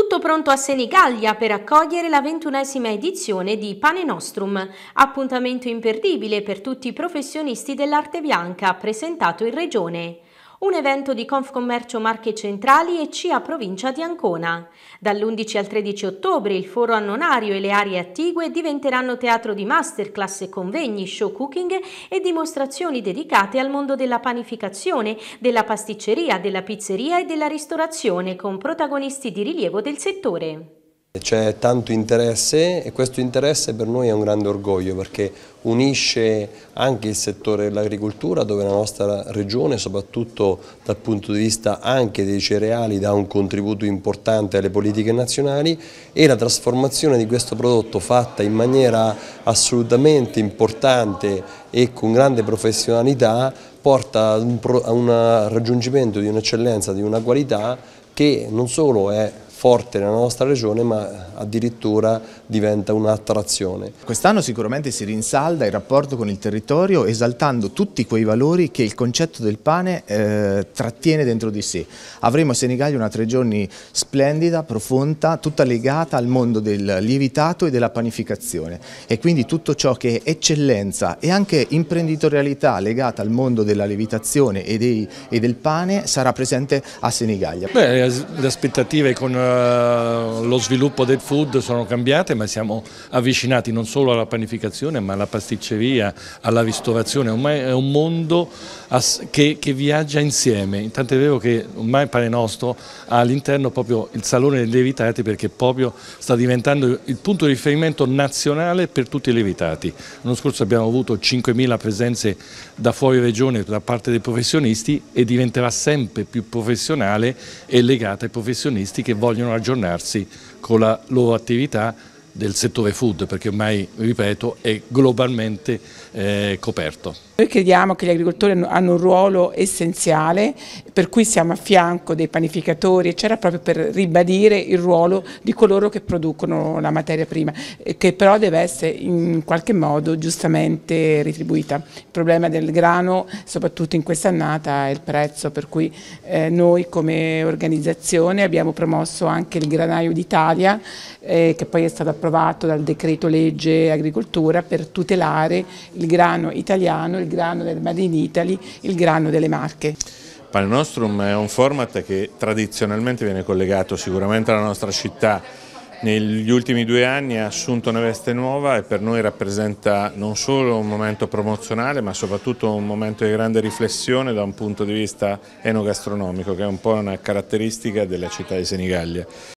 Tutto pronto a Senigallia per accogliere la ventunesima edizione di Pane Nostrum, appuntamento imperdibile per tutti i professionisti dell'arte bianca presentato in regione un evento di Confcommercio Marche Centrali e CIA Provincia di Ancona. Dall'11 al 13 ottobre il foro annonario e le aree attigue diventeranno teatro di masterclass convegni, show cooking e dimostrazioni dedicate al mondo della panificazione, della pasticceria, della pizzeria e della ristorazione con protagonisti di rilievo del settore. C'è tanto interesse e questo interesse per noi è un grande orgoglio perché unisce anche il settore dell'agricoltura dove la nostra regione soprattutto dal punto di vista anche dei cereali dà un contributo importante alle politiche nazionali e la trasformazione di questo prodotto fatta in maniera assolutamente importante e con grande professionalità porta a un raggiungimento di un'eccellenza, di una qualità che non solo è forte nella nostra regione ma addirittura diventa un'attrazione. Quest'anno sicuramente si rinsalda il rapporto con il territorio esaltando tutti quei valori che il concetto del pane eh, trattiene dentro di sé. Avremo a Senigallia una tre giorni splendida, profonda, tutta legata al mondo del lievitato e della panificazione e quindi tutto ciò che è eccellenza e anche imprenditorialità legata al mondo della lievitazione e, dei, e del pane sarà presente a Senigallia. Beh, le aspettative con eh, eh, lo sviluppo del food sono cambiate ma siamo avvicinati non solo alla panificazione ma alla pasticceria, alla ristorazione, ormai è un mondo che, che viaggia insieme, intanto è vero che ormai il Pane Nostro ha all'interno proprio il Salone dei Levitati perché proprio sta diventando il punto di riferimento nazionale per tutti i levitati. L'anno scorso abbiamo avuto 5.000 presenze da fuori regione da parte dei professionisti e diventerà sempre più professionale e legata ai professionisti che vogliono vogliono aggiornarsi con la loro attività del settore food perché ormai, ripeto, è globalmente eh, coperto. Noi crediamo che gli agricoltori hanno un ruolo essenziale per cui siamo a fianco dei panificatori eccetera proprio per ribadire il ruolo di coloro che producono la materia prima eh, che però deve essere in qualche modo giustamente retribuita. Il problema del grano soprattutto in questa annata è il prezzo per cui eh, noi come organizzazione abbiamo promosso anche il granaio d'Italia eh, che poi è stato approvato approvato dal decreto legge agricoltura per tutelare il grano italiano, il grano del Made in Italy, il grano delle Marche. Pane è un format che tradizionalmente viene collegato sicuramente alla nostra città, negli ultimi due anni ha assunto una veste nuova e per noi rappresenta non solo un momento promozionale ma soprattutto un momento di grande riflessione da un punto di vista enogastronomico che è un po' una caratteristica della città di Senigallia.